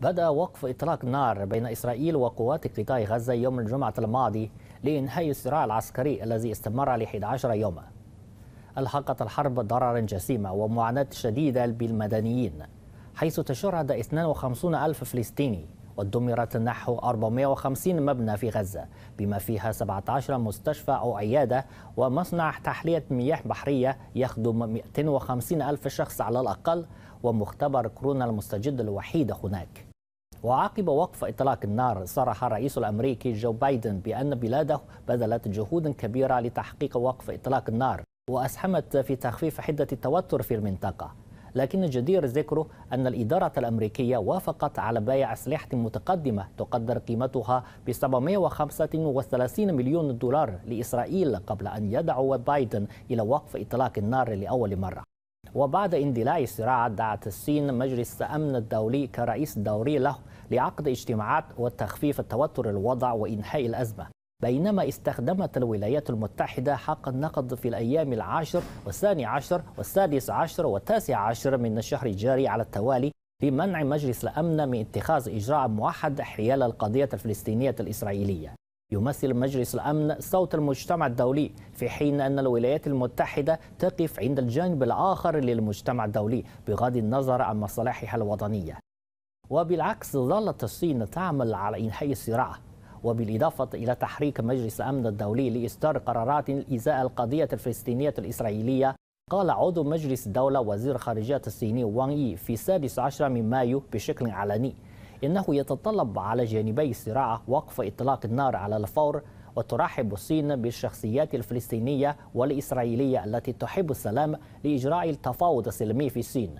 بدأ وقف إطلاق نار بين إسرائيل وقوات قطاع غزة يوم الجمعة الماضي لإنهاء الصراع العسكري الذي استمر ل 11 يوما. ألحقت الحرب ضررا جسيما ومعاناة شديدة بالمدنيين حيث تشرد 52 ألف فلسطيني ودمرت نحو 450 مبنى في غزة بما فيها 17 مستشفى أو عيادة ومصنع تحلية مياه بحرية يخدم 250 ألف شخص على الأقل ومختبر كورونا المستجد الوحيد هناك وعقب وقف إطلاق النار صرح الرئيس الأمريكي جو بايدن بأن بلاده بذلت جهودا كبيرة لتحقيق وقف إطلاق النار وأسهمت في تخفيف حدة التوتر في المنطقة لكن جدير ذكره أن الإدارة الأمريكية وافقت على بيع أسلحة متقدمة تقدر قيمتها ب 735 مليون دولار لإسرائيل قبل أن يدعو بايدن إلى وقف إطلاق النار لأول مرة وبعد اندلاع الصراع دعت الصين مجلس أمن الدولي كرئيس دوري له لعقد اجتماعات وتخفيف التوتر الوضع وإنهاء الأزمة بينما استخدمت الولايات المتحدة حق النقد في الأيام العاشر والثاني عشر والسادس عشر والتاسع عشر من الشهر الجاري على التوالي لمنع مجلس الأمن من اتخاذ إجراء موحد حيال القضية الفلسطينية الإسرائيلية يمثل مجلس الأمن صوت المجتمع الدولي في حين أن الولايات المتحدة تقف عند الجانب الآخر للمجتمع الدولي بغض النظر عن مصالحها الوطنية وبالعكس ظلت الصين تعمل على إنهاء الصراع وبالإضافة إلى تحريك مجلس الأمن الدولي لإصدار قرارات إزاء القضية الفلسطينية الإسرائيلية قال عضو مجلس الدولة وزير خارجية الصيني وانغ إي في السادس عشر من مايو بشكل علني إنه يتطلب على جانبي الصراع وقف إطلاق النار على الفور وترحب الصين بالشخصيات الفلسطينية والإسرائيلية التي تحب السلام لإجراء التفاوض السلمي في الصين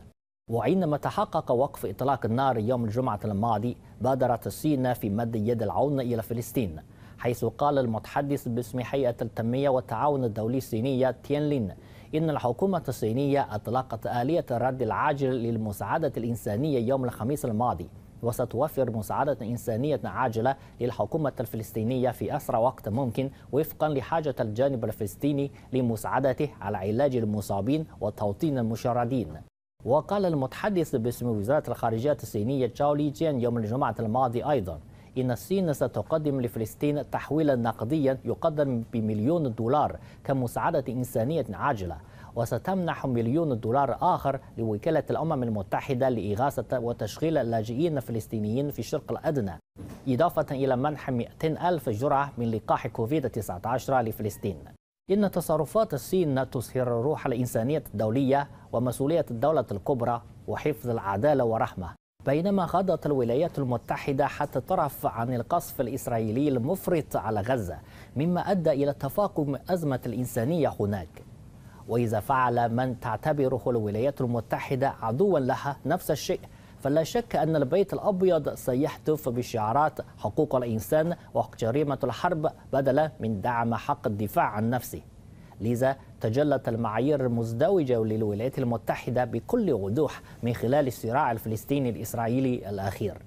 وعندما تحقق وقف إطلاق النار يوم الجمعة الماضي بادرت الصين في مد يد العون إلى فلسطين حيث قال المتحدث باسم هيئة التنمية والتعاون الدولي الصينية لين إن الحكومة الصينية أطلقت آلية الرد العاجل للمساعدة الإنسانية يوم الخميس الماضي وستوفر مساعدة إنسانية عاجلة للحكومة الفلسطينية في أسرع وقت ممكن وفقا لحاجة الجانب الفلسطيني لمساعدته على علاج المصابين وتوطين المشردين وقال المتحدث باسم وزارة الخارجية الصينية تشاولي جين يوم الجمعة الماضي أيضا إن الصين ستقدم لفلسطين تحويلا نقديا يقدر بمليون دولار كمساعدة إنسانية عاجلة وستمنح مليون دولار آخر لوكالة الأمم المتحدة لإغاثة وتشغيل اللاجئين الفلسطينيين في الشرق الأدنى إضافة إلى منح 200 ألف جرعة من لقاح كوفيد-19 لفلسطين إن تصرفات الصين تصهر روح الإنسانية الدولية ومسؤولية الدولة الكبرى وحفظ العدالة ورحمة بينما خاضت الولايات المتحدة حتى الطرف عن القصف الإسرائيلي المفرط على غزة مما أدى إلى تفاقم أزمة الإنسانية هناك وإذا فعل من تعتبره الولايات المتحدة عدوا لها نفس الشيء فلا شك أن البيت الأبيض سيحتف بشعارات حقوق الإنسان وجريمة الحرب بدلا من دعم حق الدفاع عن نفسه لذا تجلت المعايير المزدوجة للولايات المتحدة بكل وضوح من خلال الصراع الفلسطيني الإسرائيلي الأخير